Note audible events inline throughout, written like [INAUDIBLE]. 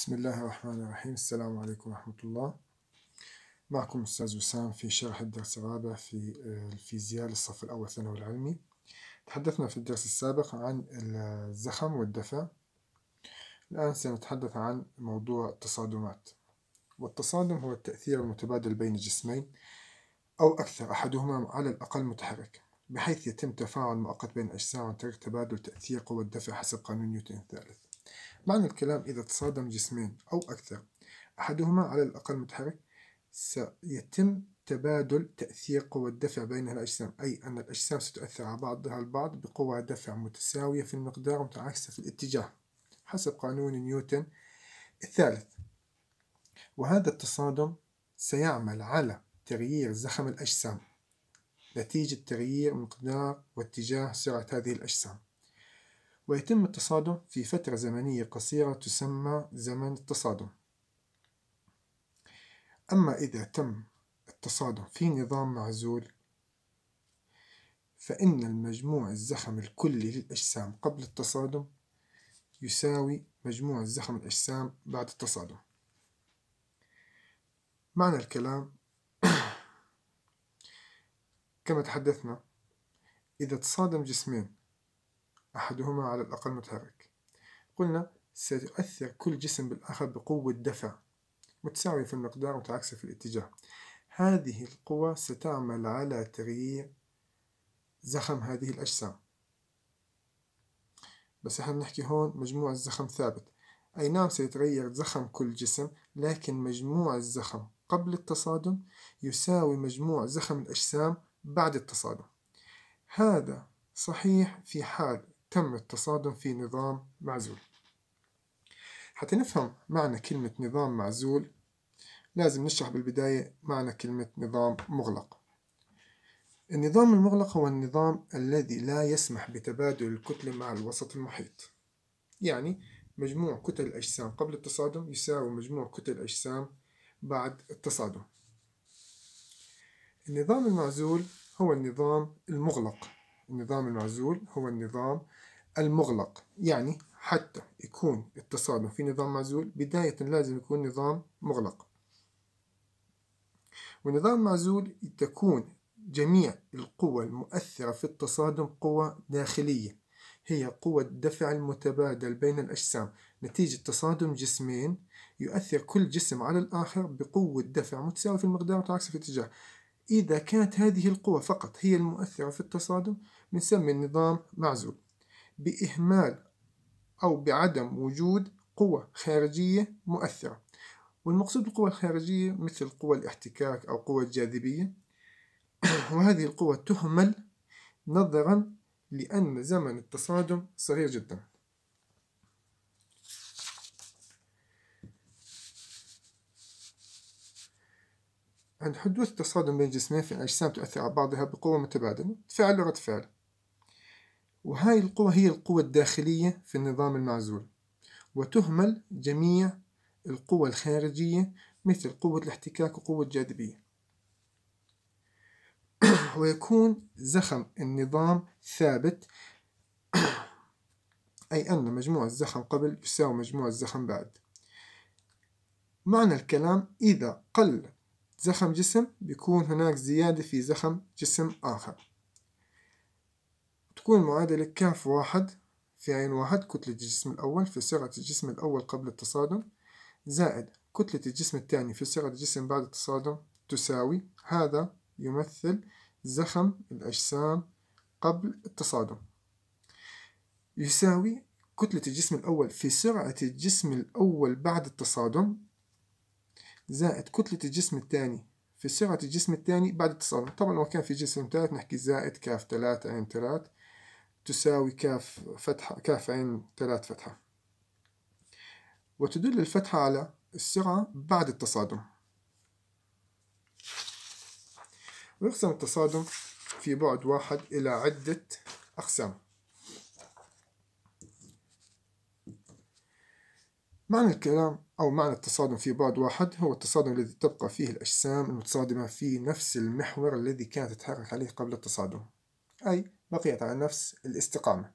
بسم الله الرحمن الرحيم السلام عليكم ورحمة الله معكم أستاذ وسام في شرح الدرس الرابع في الفيزياء آه، للصف الأول ثانوي العلمي تحدثنا في الدرس السابق عن الزخم والدفع الآن سنتحدث عن موضوع التصادمات والتصادم هو التأثير المتبادل بين جسمين أو أكثر أحدهما على الأقل متحرك بحيث يتم تفاعل مؤقت بين الأجسام عن طريق تبادل تأثير قوة الدفع حسب قانون نيوتن الثالث معنى الكلام إذا تصادم جسمين أو أكثر أحدهما على الأقل متحرك سيتم تبادل تأثير قوى الدفع بين الأجسام أي أن الأجسام ستؤثر على بعضها البعض بقوى دفع متساوية في المقدار ومتعاكسة في الاتجاه حسب قانون نيوتن الثالث وهذا التصادم سيعمل على تغيير زخم الأجسام نتيجة تغيير مقدار واتجاه سرعة هذه الأجسام ويتم التصادم في فترة زمنية قصيرة تسمى زمن التصادم أما إذا تم التصادم في نظام معزول فإن المجموع الزخم الكلي للأجسام قبل التصادم يساوي مجموع الزخم الأجسام بعد التصادم معنى الكلام [CLEARS THROAT] كما تحدثنا إذا تصادم جسمين أحدهما على الأقل متحرك قلنا سيؤثر كل جسم بالآخر بقوة دفع متساوية في المقدار ومتعاكسة في الاتجاه هذه القوة ستعمل على تغيير زخم هذه الأجسام بس احنا بنحكي هون مجموع الزخم ثابت أي نعم سيتغير زخم كل جسم لكن مجموع الزخم قبل التصادم يساوي مجموع زخم الأجسام بعد التصادم هذا صحيح في حال تم التصادم في نظام معزول حتى نفهم معنى كلمة نظام معزول لازم نشرح بالبداية معنى كلمة نظام مغلق النظام المغلق هو النظام الذي لا يسمح بتبادل الكتلة مع الوسط المحيط يعني مجموع كتل الأجسام قبل التصادم يساوي مجموع كتل الأجسام بعد التصادم النظام المعزول هو النظام المغلق النظام المعزول هو النظام المغلق يعني حتى يكون اتصاله في نظام معزول بداية لازم يكون نظام مغلق ونظام معزول تكون جميع القوى المؤثرة في التصادم قوى داخلية هي قوة الدفع المتبادل بين الأجسام نتيجة تصادم جسمين يؤثر كل جسم على الآخر بقوة دفع متساوية في المقدار متعاكسة في الاتجاه إذا كانت هذه القوة فقط هي المؤثرة في التصادم بنسمي النظام معزول بإهمال أو بعدم وجود قوى خارجية مؤثرة والمقصود بالقوى الخارجية مثل قوى الاحتكاك أو قوى الجاذبية [CLEARS THROAT] وهذه القوى تهمل نظرا لأن زمن التصادم صغير جدا عند حدوث تصادم بين جسمين فإن الأجسام تؤثر على بعضها بقوة متبادلة فعل ورد فعل وهاي القوة هي القوة الداخلية في النظام المعزول وتهمل جميع القوى الخارجية مثل قوة الاحتكاك وقوة الجاذبية [CLEARS THROAT] ويكون زخم النظام ثابت [CLEARS THROAT] أي أن مجموع الزخم قبل يساوي مجموع الزخم بعد معنى الكلام إذا قل زخم جسم بيكون هناك زيادة في زخم جسم آخر تكون معادلة كاف واحد في عين واحد كتلة الجسم الأول في سرعة الجسم الأول قبل التصادم زائد كتلة الجسم الثاني في سرعة الجسم بعد التصادم تساوي هذا يمثل زخم الأجسام قبل التصادم يساوي كتلة الجسم الأول في سرعة الجسم الأول بعد التصادم زائد كتلة الجسم الثاني في سرعة الجسم الثاني بعد التصادم طبعا لو كان في جسم ثالث نحكي زائد كاف ثلاثة عين ثلاث تساوي كاف فتحة كاف عين ثلاث فتحة وتدل الفتحة على السرعة بعد التصادم ويقسم التصادم في بعد واحد إلى عدة أقسام معنى الكلام أو معنى التصادم في بعد واحد هو التصادم الذي تبقى فيه الأجسام المتصادمة في نفس المحور الذي كانت تتحرك عليه قبل التصادم أي بقيت على نفس الاستقامة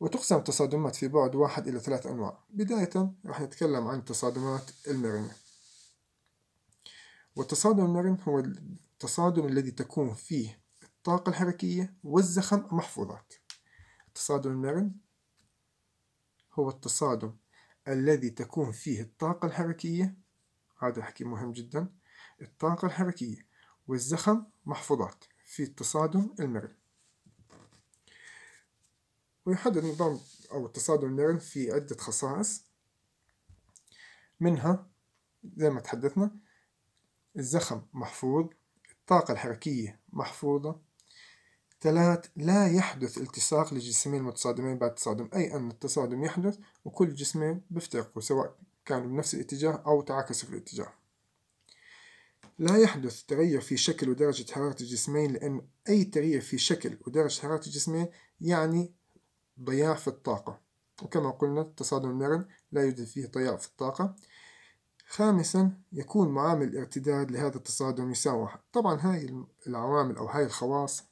وتقسم التصادمات في بعد واحد إلى ثلاث أنواع بداية راح نتكلم عن التصادمات المرنة والتصادم المرن هو التصادم الذي تكون فيه الطاقة الحركية والزخم محفوظات التصادم المرن هو التصادم الذي تكون فيه الطاقة الحركية هذا حكي مهم جدا الطاقة الحركية والزخم محفوظات في التصادم المرن ويحدد نظام أو التصادم المرن في عدة خصائص منها زي ما تحدثنا الزخم محفوظ الطاقة الحركية محفوظة ثلاث لا يحدث التصاق للجسمين المتصادمين بعد التصادم أي أن التصادم يحدث وكل جسمين بيفترقوا سواء كانوا بنفس الاتجاه أو تعاكسوا في الاتجاه لا يحدث تغير في شكل ودرجة حرارة الجسمين لأن أي تغيير في شكل ودرجة حرارة الجسمين يعني ضياع في الطاقة وكما قلنا تصادم النرن لا يوجد فيه ضياع في الطاقة خامسا يكون معامل الارتداد لهذا التصادم يساوي واحد طبعا هاي العوامل أو هاي الخواص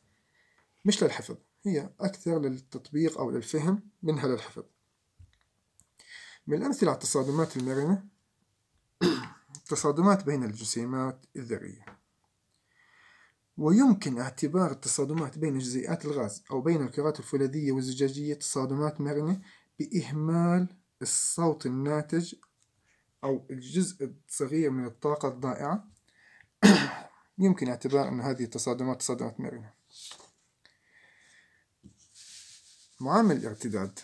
مش للحفظ هي أكثر للتطبيق أو للفهم منها للحفظ من الأمثلة على التصادمات المرنة التصادمات بين الجسيمات الذرية ويمكن اعتبار التصادمات بين جزيئات الغاز أو بين الكرات الفولاذية والزجاجية تصادمات مرنة بإهمال الصوت الناتج أو الجزء الصغير من الطاقة الضائعة [CLEARS THROAT] يمكن اعتبار أن هذه التصادمات تصادمات مرنة معامل الارتداد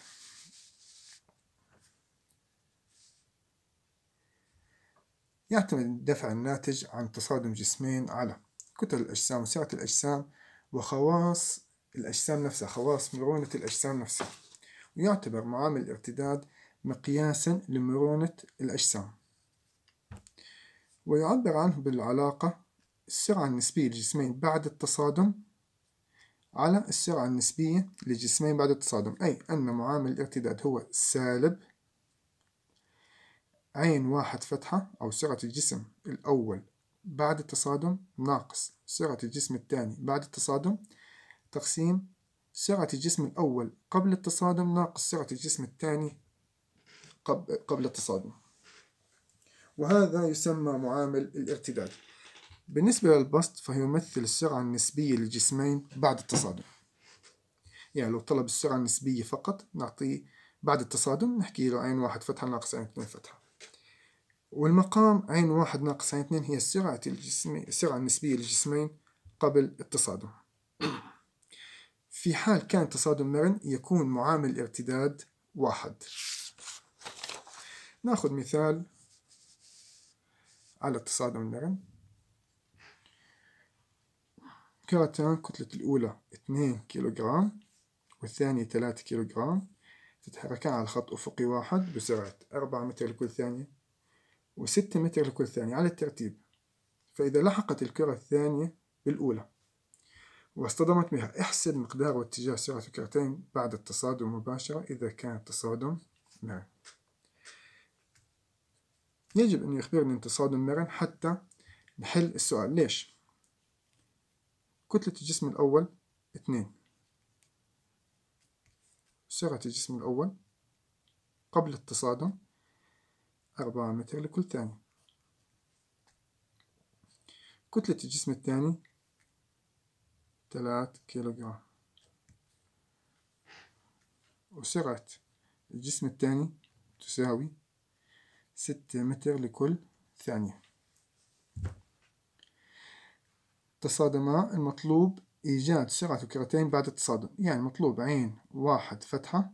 يعتمد الدفع الناتج عن تصادم جسمين على كتل الأجسام وسعة الأجسام وخواص الأجسام نفسها خواص مرونة الأجسام نفسها ويعتبر معامل الارتداد مقياسا لمرونة الأجسام ويعبر عنه بالعلاقة السرعة النسبية للجسمين بعد التصادم على السرعة النسبية للجسمين بعد التصادم أي أن معامل الارتداد هو سالب عين واحد فتحة أو سرعة الجسم الأول بعد التصادم ناقص سرعة الجسم الثاني بعد التصادم تقسيم سرعة الجسم الأول قبل التصادم ناقص سرعة الجسم الثاني قبل التصادم وهذا يسمى معامل الارتداد بالنسبة للبسط فهو يمثل السرعة النسبية للجسمين بعد التصادم يعني لو طلب السرعة النسبية فقط نعطيه بعد التصادم نحكي له عين واحد فتحة ناقص عين اثنين فتحة والمقام عين واحد ناقص عين اثنين هي السرعة الجسمية السرعة النسبية للجسمين قبل التصادم في حال كان تصادم مرن يكون معامل الارتداد واحد ناخذ مثال على التصادم المرن كرتان كتلة الأولى 2 كيلوغرام والثانية 3 كيلوغرام تتحركان على خط أفقي واحد بسرعة 4 متر لكل ثانية و6 متر لكل ثانية على الترتيب فإذا لحقت الكرة الثانية بالأولى واصطدمت بها احسب مقدار واتجاه سرعة الكرتين بعد التصادم مباشرة إذا كان التصادم مرن يجب أن يخبرني أن التصادم مرن حتى نحل السؤال ليش؟ كتلة الجسم الأول اثنين سرعة الجسم الأول قبل التصادم أربعة متر لكل ثانية كتلة الجسم الثاني ثلاث كيلوغرام وسرعة الجسم الثاني تساوي ستة متر لكل ثانية تصادما المطلوب إيجاد سرعة الكرتين بعد التصادم يعني مطلوب عين واحد فتحة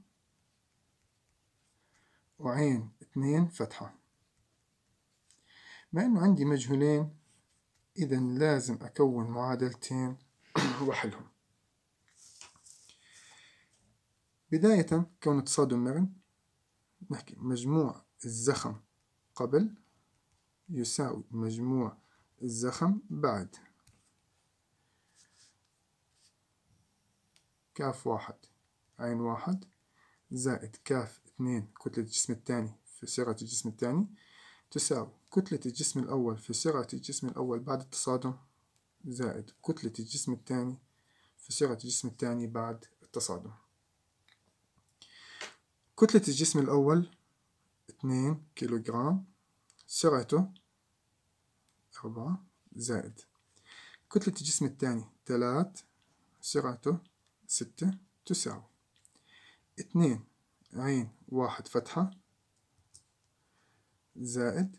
وعين 2 فتحة مع أنه عندي مجهولين إذا لازم أكون معادلتين [CLEARS THROAT] وأحلهم بداية كون تصادم مرن نحكي مجموع الزخم قبل يساوي مجموع الزخم بعد كاف واحد عين واحد زائد كاف اثنين كتلة الجسم الثاني في صيغة الجسم الثاني تساوي كتلة الجسم الأول في صيغة الجسم الأول بعد التصادم زائد كتلة الجسم الثاني في صيغة الجسم الثاني بعد التصادم كتلة الجسم الأول 2 كيلوغرام سرعته 4 زائد كتلة الجسم الثاني 3 سرعته 6 تساوي 2 عين واحد فتحة زائد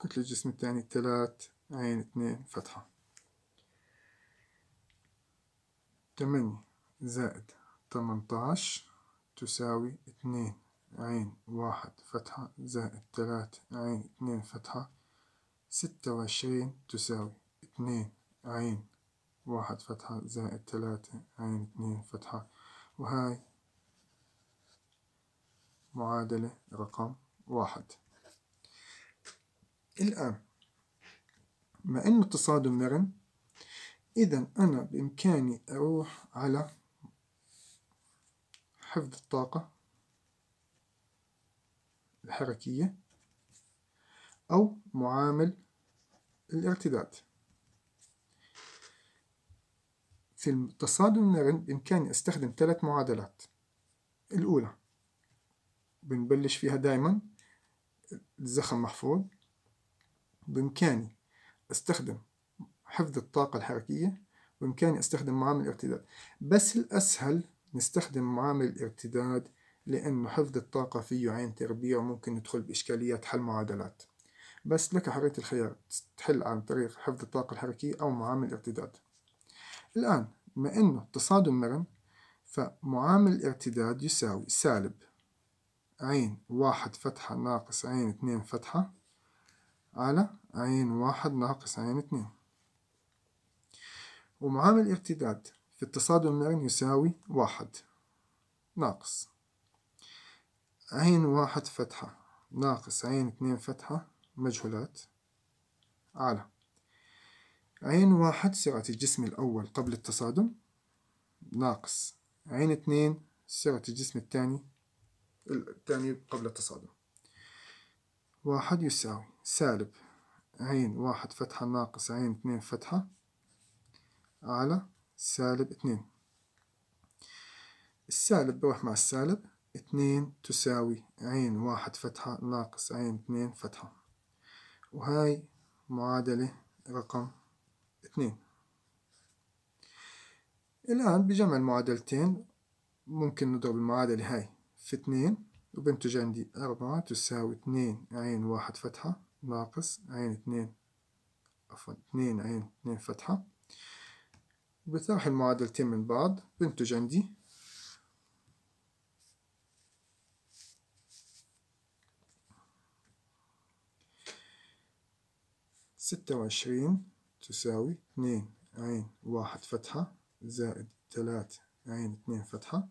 كتلة الجسم الثاني تلات عين اثنين فتحة تمانية زائد تمنتاش تساوي اثنين عين واحد فتحة زائد تلات عين اثنين فتحة ستة وعشرين تساوي اثنين عين واحد فتحة زائد تلاتة عين اثنين فتحة وهاي معادلة رقم واحد الآن مع إنه تصادم مرن إذا أنا بإمكاني أروح على حفظ الطاقة الحركية أو معامل الارتداد في التصادم المرن بإمكاني أستخدم ثلاث معادلات الأولى بنبلش فيها دايما الزخم محفوظ بإمكاني استخدم حفظ الطاقة الحركية بإمكاني استخدم معامل الارتداد بس الأسهل نستخدم معامل الارتداد لأنه حفظ الطاقة فيه عين تربيع وممكن ندخل بإشكاليات حل معادلات بس لك حرية الخيار تحل عن طريق حفظ الطاقة الحركية أو معامل الارتداد الآن بما أنه تصادم مرن فمعامل الارتداد يساوي سالب عين واحد فتحة ناقص عين اثنين فتحة على عين واحد ناقص عين اثنين ومعامل الارتداد في التصادم المرن يساوي واحد ناقص عين واحد فتحة ناقص عين اثنين فتحة مجهولات على عين واحد سرعة الجسم الأول قبل التصادم ناقص عين اثنين سرعة الجسم الثاني الثاني قبل التصادم واحد يساوي سالب عين واحد فتحة ناقص عين اثنين فتحة على سالب اثنين السالب بروح مع السالب اثنين تساوي عين واحد فتحة ناقص عين اثنين فتحة وهاي معادلة رقم اثنين الآن بجمع المعادلتين ممكن نضرب المعادلة هاي في اتنين وبنتج عندي أربعة تساوي اتنين عين واحد فتحة ناقص عين اتنين عفوا اتنين عين اتنين فتحة بطرح المعادلتين من بعض بنتج عندي ستة وعشرين تساوي اتنين عين واحد فتحة زائد تلاتة عين اتنين فتحة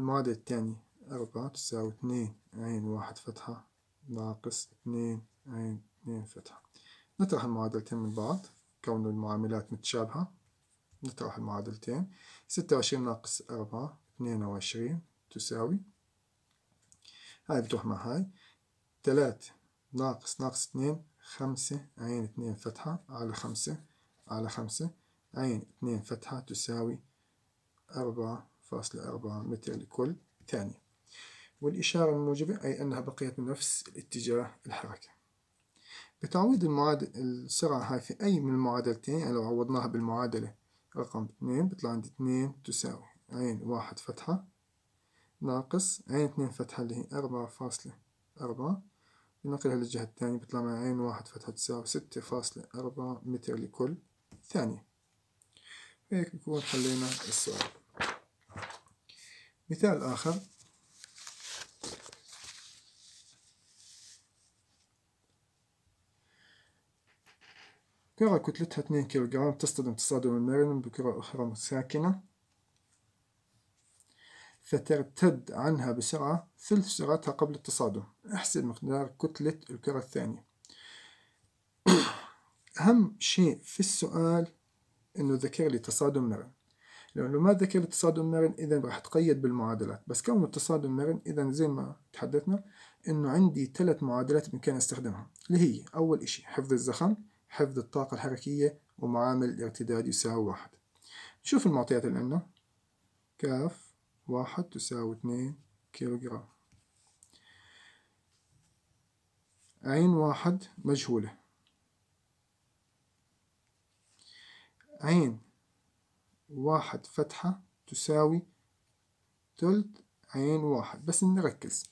المعادلة الثانية أربعة تساوي اثنين عين واحد فتحة ناقص اثنين عين اثنين فتحة نطرح المعادلتين من بعض كون المعاملات متشابهة نطرح المعادلتين ستة وعشرين ناقص أربعة اثنين وعشرين تساوي هاي بتروح مع هاي ثلاثة ناقص ناقص اثنين خمسة عين اثنين فتحة على خمسة على خمسة عين اثنين فتحة تساوي أربعة فاصلة أربعة متر لكل ثانية والإشارة الموجبة أي أنها بقيت بنفس الاتجاه الحركة بتعويض المعادل السرعة هاي في أي من المعادلتين يعني لو عوضناها بالمعادلة رقم اثنين بيطلع عندي اثنين تساوي عين واحد فتحة ناقص عين اثنين فتحة اللي هي أربعة فاصلة أربعة بنقلها للجهة الثانية بيطلع معي عين واحد فتحة تساوي ستة فاصلة أربعة متر لكل ثانية هيك بكون حلينا السؤال مثال آخر كرة كتلتها 2 كيلوغرام تصطدم تصادم المرن بكرة أخرى ساكنة فترتد عنها بسرعة ثلث سرعتها قبل التصادم احسب مقدار كتلة الكرة الثانية [COUGHS] أهم شيء في السؤال أنه ذكر لي تصادم مرن لأنه ما ذكر التصادم مرن إذا راح تقيد بالمعادلات بس كونه التصادم مرن إذا زي ما تحدثنا إنه عندي ثلاث معادلات بإمكاني استخدمها اللي هي أول شيء حفظ الزخم حفظ الطاقة الحركية ومعامل الارتداد يساوي واحد نشوف المعطيات اللي عندنا كاف واحد تساوي اثنين كيلوغرام عين واحد مجهولة عين واحد فتحة تساوي تلت عين واحد بس نركز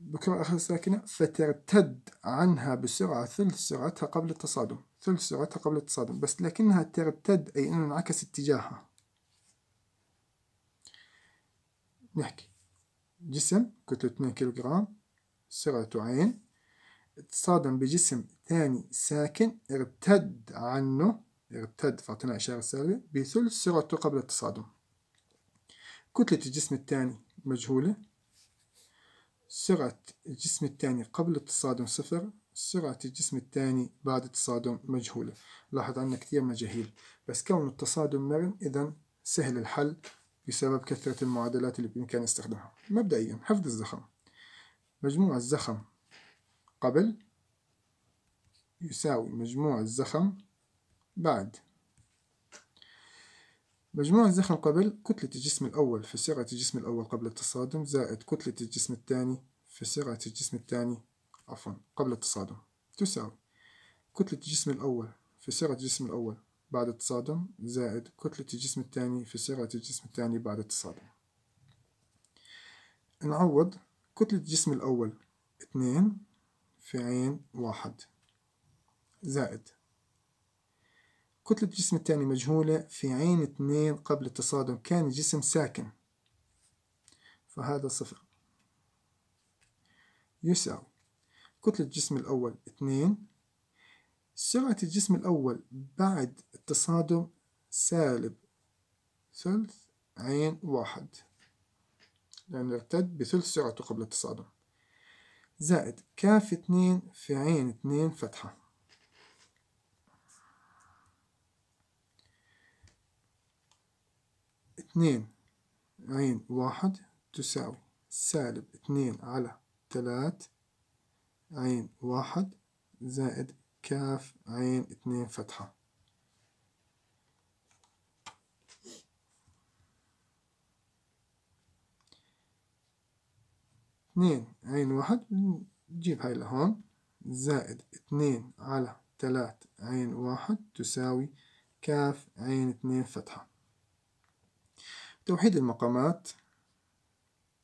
بكرة آخر ساكنة فترتد عنها بسرعة ثلث سرعتها قبل التصادم ثلث سرعتها قبل التصادم بس لكنها ترتد أي أنه انعكس اتجاهها نحكي جسم كتله 2 كيلوغرام سرعته عين تصادم بجسم ثاني ساكن ارتد عنه يرتد فاعطينا إشارة سالبة بثلث سرعته قبل التصادم كتلة الجسم الثاني مجهولة سرعة الجسم الثاني قبل التصادم صفر سرعة الجسم الثاني بعد التصادم مجهولة لاحظ عندنا كثير مجاهيل بس كون التصادم مرن إذا سهل الحل بسبب كثرة المعادلات اللي بإمكان استخدامها مبدئيا حفظ الزخم مجموع الزخم قبل يساوي مجموع الزخم بعد مجموع الزخم قبل كتلة الجسم الأول في صيغة الجسم الأول قبل التصادم زائد كتلة الجسم الثاني في صيغة الجسم الثاني عفوا قبل التصادم تساوي كتلة الجسم الأول في صيغة الجسم الأول بعد التصادم زائد كتلة الجسم الثاني في صيغة الجسم الثاني بعد التصادم نعوض كتلة الجسم الأول اثنين في عين واحد زائد كتلة الجسم الثاني مجهولة في عين اثنين قبل التصادم كان الجسم ساكن فهذا صفر يساوي كتلة الجسم الأول اثنين سرعة الجسم الأول بعد التصادم سالب ثلث عين واحد لأنه ارتد بثلث سرعته قبل التصادم زائد كاف اتنين في عين اتنين فتحة اتنين عين واحد تساوي سالب اتنين على تلات عين واحد زائد كاف عين اتنين فتحة اتنين عين واحد نجيب هاي لهون زائد اتنين على تلات عين واحد تساوي كاف عين اتنين فتحة توحيد المقامات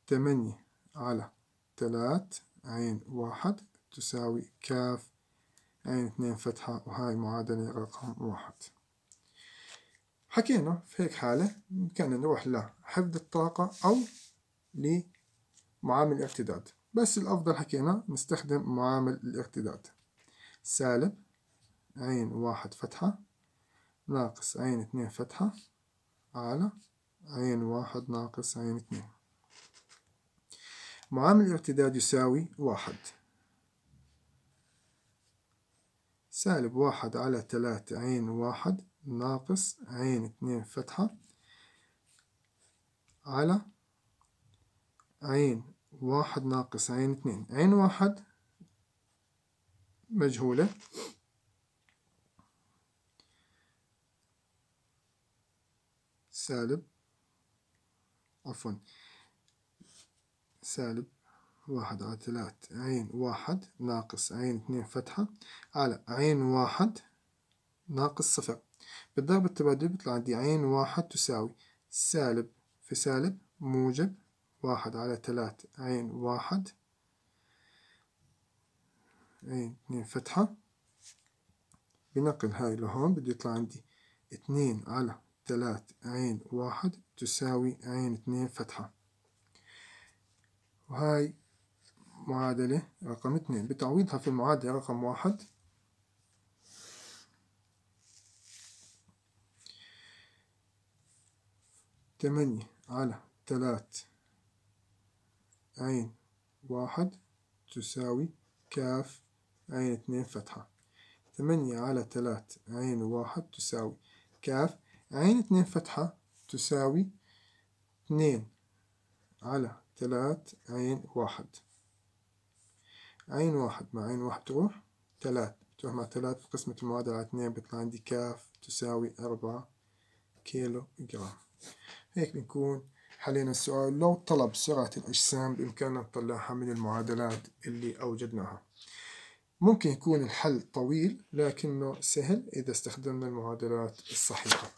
تمانية على ثلاث عين واحد تساوي كاف عين اثنين فتحة وهاي معادلة رقم واحد حكينا في هيك حالة بإمكاننا نروح لحفظ الطاقة أو لمعامل الارتداد بس الأفضل حكينا نستخدم معامل الارتداد سالب عين واحد فتحة ناقص عين اثنين فتحة على عين واحد ناقص عين اثنين معامل الارتداد يساوي واحد سالب واحد على ثلاثة عين واحد ناقص عين اثنين فتحة على عين واحد ناقص عين اثنين عين واحد مجهولة سالب عفوا سالب واحد على ثلاث عين واحد ناقص عين اثنين فتحة على عين واحد ناقص صفر بالضرب التبادل بيطلع عندي عين واحد تساوي سالب في سالب موجب واحد على ثلاث عين واحد عين اثنين فتحة بنقل هاي لهون بده يطلع عندي اثنين على ثلاث عين واحد تساوي عين اثنين فتحة وهاي معادلة رقم اثنين بتعويضها في المعادلة رقم واحد ثمانية على ثلاث عين واحد تساوي كاف عين اثنين فتحة ثمانية على ثلاث عين واحد تساوي كاف عين اتنين فتحة تساوي اتنين على تلات عين واحد عين واحد مع عين واحد تروح تلات تروح مع تلات في قسمة المعادلة على اتنين بيطلع عندي كاف تساوي أربعة كيلو جرام هيك بنكون حلينا السؤال لو طلب سرعة الأجسام بإمكاننا نطلعها من المعادلات اللي أوجدناها ممكن يكون الحل طويل لكنه سهل إذا استخدمنا المعادلات الصحيحة